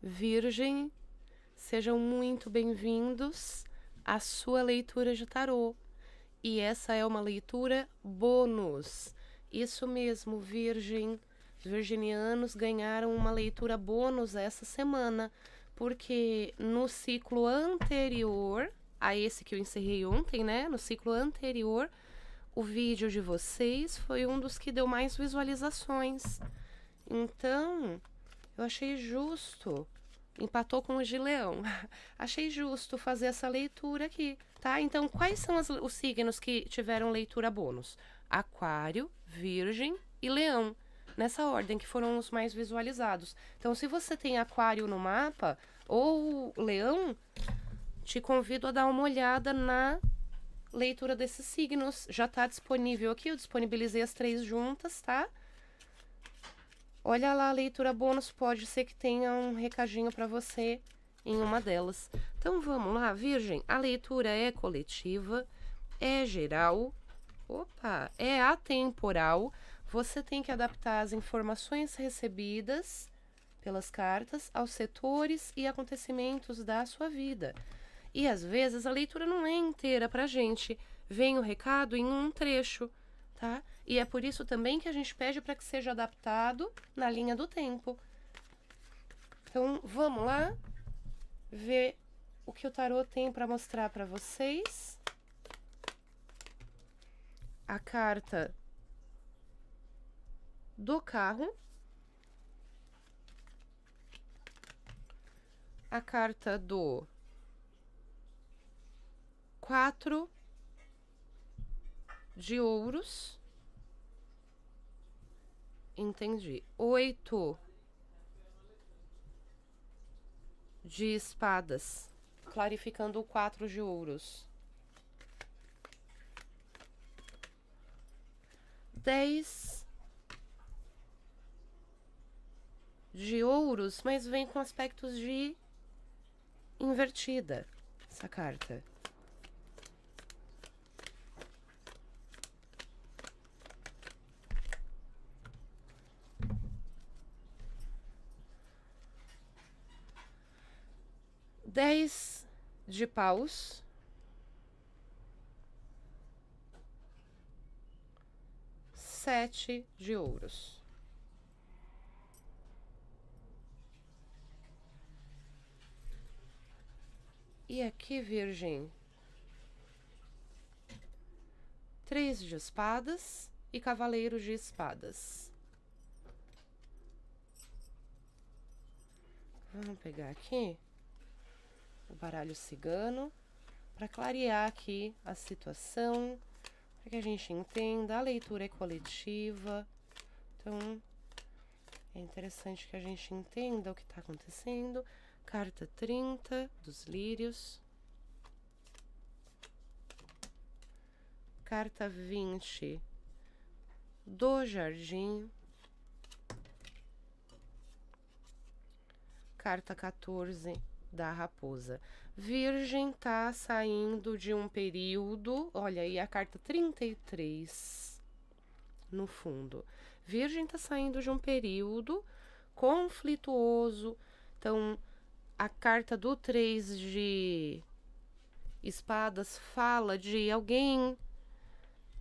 Virgem, sejam muito bem-vindos à sua leitura de tarô. E essa é uma leitura bônus. Isso mesmo, Virgem. Os virginianos ganharam uma leitura bônus essa semana, porque no ciclo anterior a esse que eu encerrei ontem, né? No ciclo anterior, o vídeo de vocês foi um dos que deu mais visualizações. Então, eu achei justo. Empatou com o de leão achei justo fazer essa leitura aqui, tá? Então, quais são as, os signos que tiveram leitura bônus? Aquário, Virgem e Leão. Nessa ordem que foram os mais visualizados. Então, se você tem Aquário no mapa ou Leão, te convido a dar uma olhada na leitura desses signos. Já está disponível aqui, eu disponibilizei as três juntas, tá? Olha lá a leitura bônus, pode ser que tenha um recadinho para você em uma delas. Então vamos lá, Virgem. A leitura é coletiva, é geral, opa, é atemporal. Você tem que adaptar as informações recebidas pelas cartas aos setores e acontecimentos da sua vida. E às vezes a leitura não é inteira para gente. Vem o recado em um trecho tá? E é por isso também que a gente pede para que seja adaptado na linha do tempo. Então, vamos lá ver o que o tarô tem para mostrar para vocês. A carta do carro. A carta do quatro de ouros. Entendi. Oito de espadas, clarificando o quatro de ouros. Dez de ouros, mas vem com aspectos de invertida essa carta. 10 de paus. Sete de ouros. E aqui, virgem, três de espadas e cavaleiro de espadas. Vamos pegar aqui o baralho cigano, para clarear aqui a situação, para que a gente entenda, a leitura é coletiva. Então, é interessante que a gente entenda o que está acontecendo. Carta 30 dos lírios. Carta 20 do jardim. Carta 14 da raposa. Virgem tá saindo de um período, olha aí a carta 33 no fundo. Virgem tá saindo de um período conflituoso. Então, a carta do 3 de espadas fala de alguém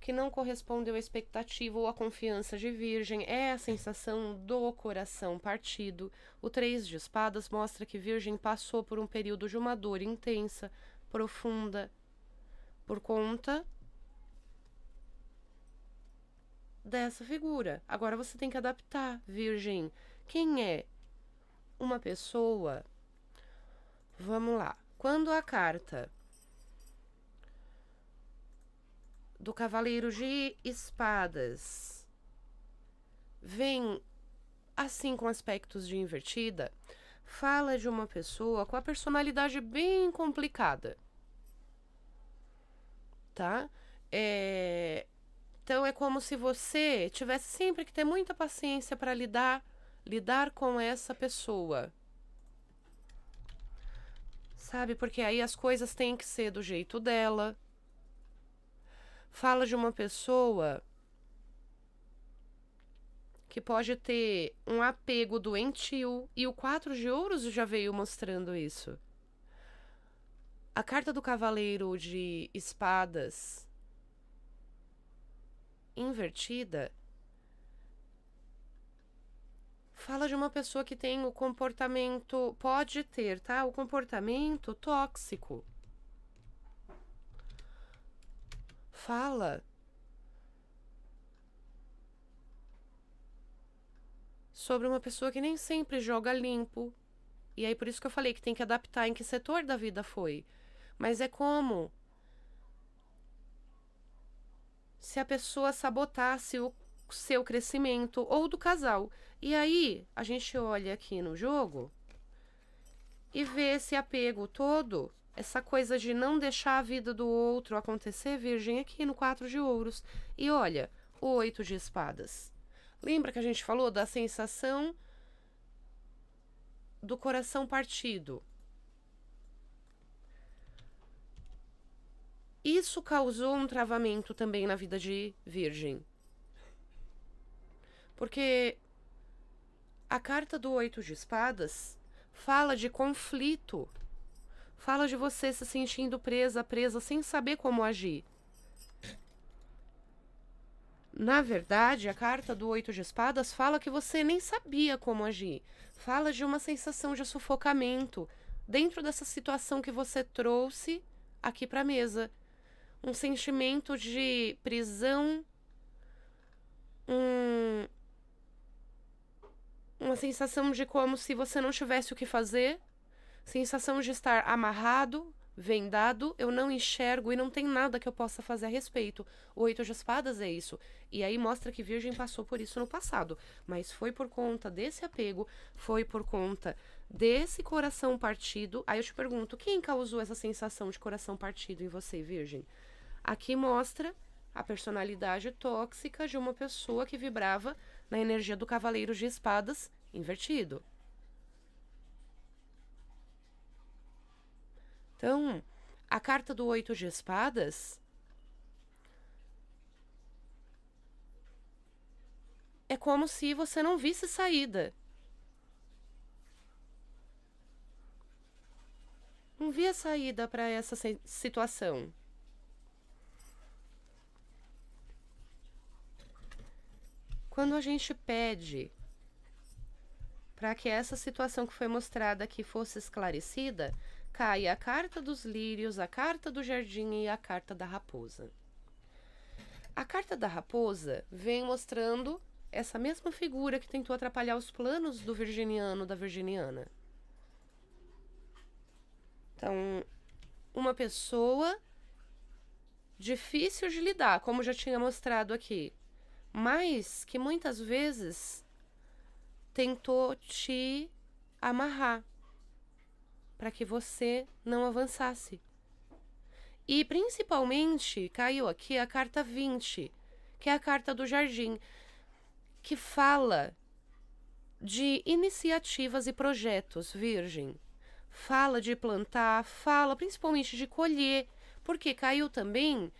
que não correspondeu à expectativa ou à confiança de Virgem é a sensação do coração partido. O Três de Espadas mostra que Virgem passou por um período de uma dor intensa, profunda, por conta dessa figura. Agora você tem que adaptar, Virgem. Quem é uma pessoa? Vamos lá. Quando a carta do Cavaleiro de Espadas vem assim com aspectos de invertida, fala de uma pessoa com a personalidade bem complicada. Tá? É... Então é como se você tivesse sempre que ter muita paciência para lidar lidar com essa pessoa. Sabe? Porque aí as coisas têm que ser do jeito dela fala de uma pessoa que pode ter um apego doentio e o quatro de ouros já veio mostrando isso. A carta do cavaleiro de espadas invertida fala de uma pessoa que tem o comportamento pode ter, tá? O comportamento tóxico. Fala. Sobre uma pessoa que nem sempre joga limpo. E aí, por isso que eu falei que tem que adaptar em que setor da vida foi. Mas é como? Se a pessoa sabotasse o seu crescimento ou do casal. E aí, a gente olha aqui no jogo e vê esse apego todo essa coisa de não deixar a vida do outro acontecer, Virgem, aqui no 4 de Ouros. E olha, o 8 de Espadas. Lembra que a gente falou da sensação do coração partido? Isso causou um travamento também na vida de Virgem. Porque a carta do Oito de Espadas fala de conflito Fala de você se sentindo presa, presa, sem saber como agir. Na verdade, a carta do Oito de Espadas fala que você nem sabia como agir. Fala de uma sensação de sufocamento dentro dessa situação que você trouxe aqui para a mesa. Um sentimento de prisão, um, uma sensação de como se você não tivesse o que fazer Sensação de estar amarrado, vendado, eu não enxergo e não tem nada que eu possa fazer a respeito. O Oito de Espadas é isso. E aí mostra que Virgem passou por isso no passado. Mas foi por conta desse apego, foi por conta desse coração partido. Aí eu te pergunto, quem causou essa sensação de coração partido em você, Virgem? Aqui mostra a personalidade tóxica de uma pessoa que vibrava na energia do Cavaleiro de Espadas invertido. Então, a carta do oito de espadas é como se você não visse saída. Não via saída para essa situação. Quando a gente pede para que essa situação que foi mostrada aqui fosse esclarecida, cai a carta dos lírios, a carta do jardim e a carta da raposa. A carta da raposa vem mostrando essa mesma figura que tentou atrapalhar os planos do virginiano da virginiana. Então, uma pessoa difícil de lidar, como já tinha mostrado aqui, mas que muitas vezes tentou te amarrar, para que você não avançasse. E principalmente caiu aqui a carta 20, que é a carta do jardim, que fala de iniciativas e projetos, Virgem. Fala de plantar, fala principalmente de colher, porque caiu também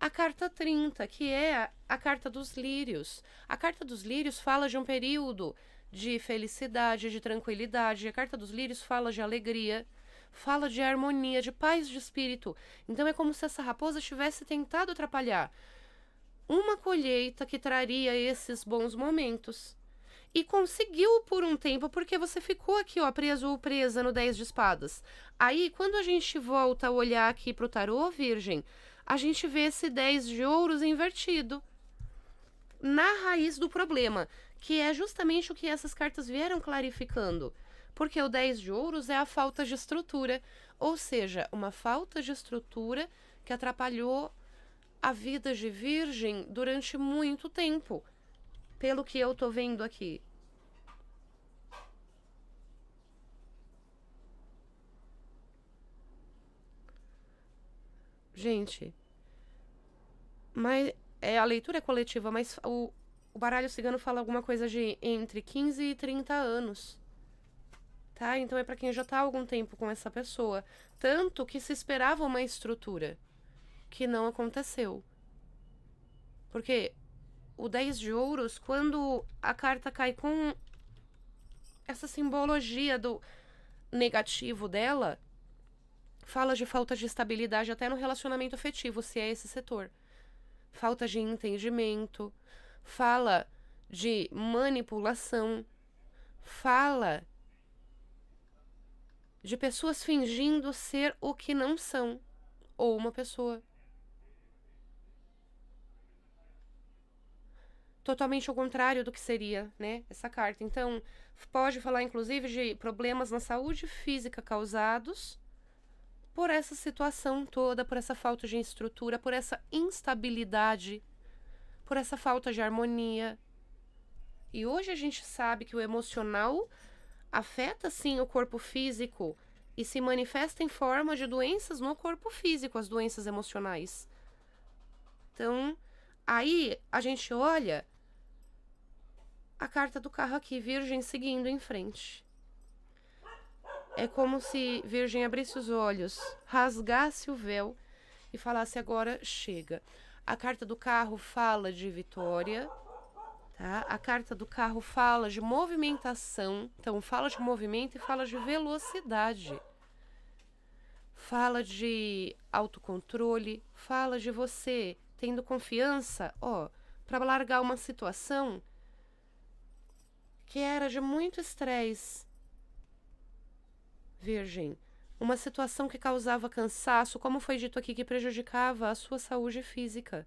a carta 30, que é a, a carta dos lírios. A carta dos lírios fala de um período de felicidade, de tranquilidade. A carta dos lírios fala de alegria, fala de harmonia, de paz de espírito. Então é como se essa raposa tivesse tentado atrapalhar uma colheita que traria esses bons momentos. E conseguiu por um tempo, porque você ficou aqui, ó, preso ou presa no 10 de espadas. Aí, quando a gente volta a olhar aqui pro tarô, virgem, a gente vê esse 10 de ouros invertido na raiz do problema que é justamente o que essas cartas vieram clarificando. Porque o 10 de ouros é a falta de estrutura, ou seja, uma falta de estrutura que atrapalhou a vida de virgem durante muito tempo, pelo que eu tô vendo aqui. Gente, mas é a leitura é coletiva, mas o, o baralho cigano fala alguma coisa de entre 15 e 30 anos. Tá? Então é para quem já tá há algum tempo com essa pessoa. Tanto que se esperava uma estrutura que não aconteceu. Porque o 10 de ouros, quando a carta cai com essa simbologia do negativo dela, fala de falta de estabilidade até no relacionamento afetivo, se é esse setor. Falta de entendimento, fala de manipulação, fala de pessoas fingindo ser o que não são, ou uma pessoa. Totalmente ao contrário do que seria, né, essa carta. Então, pode falar inclusive de problemas na saúde física causados por essa situação toda, por essa falta de estrutura, por essa instabilidade por essa falta de harmonia. E hoje a gente sabe que o emocional afeta sim o corpo físico e se manifesta em forma de doenças no corpo físico, as doenças emocionais. Então, aí a gente olha a carta do carro aqui, Virgem seguindo em frente. É como se Virgem abrisse os olhos, rasgasse o véu e falasse agora chega. A carta do carro fala de vitória. Tá? A carta do carro fala de movimentação. Então, fala de movimento e fala de velocidade. Fala de autocontrole. Fala de você tendo confiança, ó, para largar uma situação que era de muito estresse. Virgem, uma situação que causava cansaço, como foi dito aqui, que prejudicava a sua saúde física.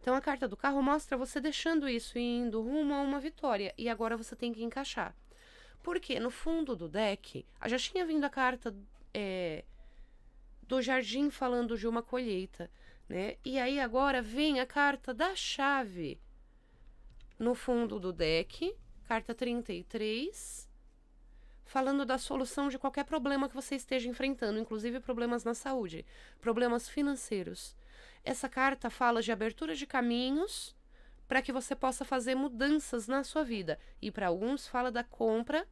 Então a carta do carro mostra você deixando isso e indo rumo a uma vitória, e agora você tem que encaixar. Porque no fundo do deck, já tinha vindo a carta é, do jardim falando de uma colheita, né? E aí agora vem a carta da chave no fundo do deck, carta 33, falando da solução de qualquer problema que você esteja enfrentando, inclusive problemas na saúde, problemas financeiros. Essa carta fala de abertura de caminhos para que você possa fazer mudanças na sua vida. E para alguns fala da compra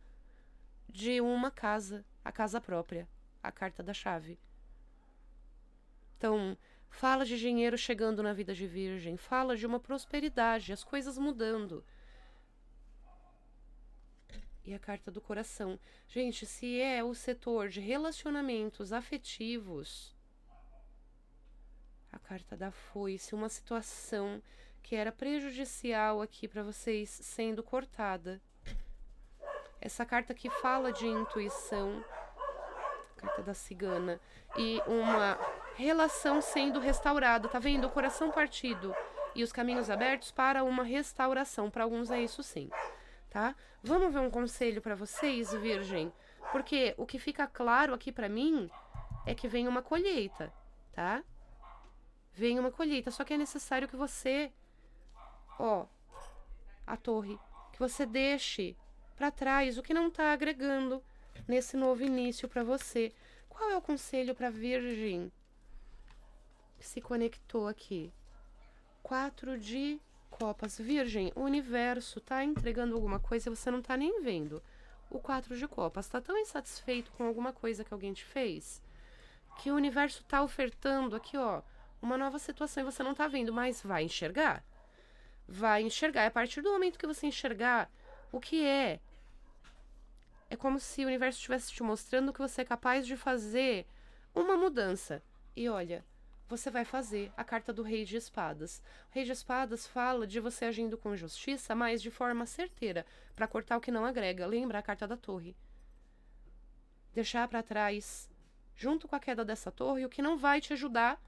de uma casa, a casa própria, a carta da chave. Então, fala de dinheiro chegando na vida de virgem, fala de uma prosperidade, as coisas mudando e a carta do coração. Gente, se é o setor de relacionamentos afetivos, a carta da foice, uma situação que era prejudicial aqui para vocês sendo cortada. Essa carta que fala de intuição, carta da cigana, e uma relação sendo restaurada, tá vendo? O coração partido e os caminhos abertos para uma restauração. Para alguns é isso sim tá? Vamos ver um conselho para vocês, Virgem, porque o que fica claro aqui para mim é que vem uma colheita, tá? Vem uma colheita, só que é necessário que você, ó, a torre, que você deixe para trás o que não tá agregando nesse novo início para você. Qual é o conselho para Virgem que se conectou aqui? 4 de Copas. Virgem, o universo tá entregando alguma coisa e você não tá nem vendo. O 4 de Copas tá tão insatisfeito com alguma coisa que alguém te fez que o universo tá ofertando aqui, ó, uma nova situação e você não tá vendo, mas vai enxergar. Vai enxergar. E é a partir do momento que você enxergar o que é, é como se o universo estivesse te mostrando que você é capaz de fazer uma mudança. E olha, você vai fazer a carta do Rei de Espadas. O Rei de Espadas fala de você agindo com justiça, mas de forma certeira, para cortar o que não agrega. Lembra a carta da Torre? Deixar para trás, junto com a queda dessa torre, o que não vai te ajudar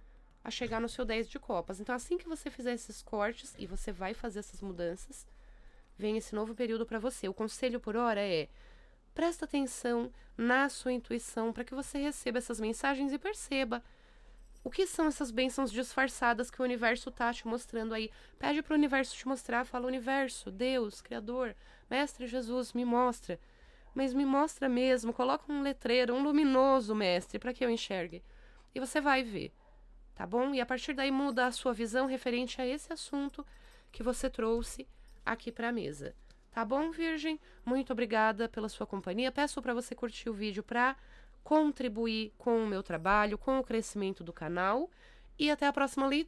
a chegar no seu 10 de copas. Então, assim que você fizer esses cortes e você vai fazer essas mudanças, vem esse novo período para você. O conselho por hora é: presta atenção na sua intuição para que você receba essas mensagens e perceba o que são essas bênçãos disfarçadas que o universo tá te mostrando aí? Pede para o universo te mostrar, fala universo, Deus, Criador, Mestre Jesus, me mostra. Mas me mostra mesmo, coloca um letreiro, um luminoso, mestre, para que eu enxergue. E você vai ver, tá bom? E a partir daí muda a sua visão referente a esse assunto que você trouxe aqui para a mesa. Tá bom, Virgem? Muito obrigada pela sua companhia. Peço para você curtir o vídeo para contribuir com o meu trabalho, com o crescimento do canal. E até a próxima leitura.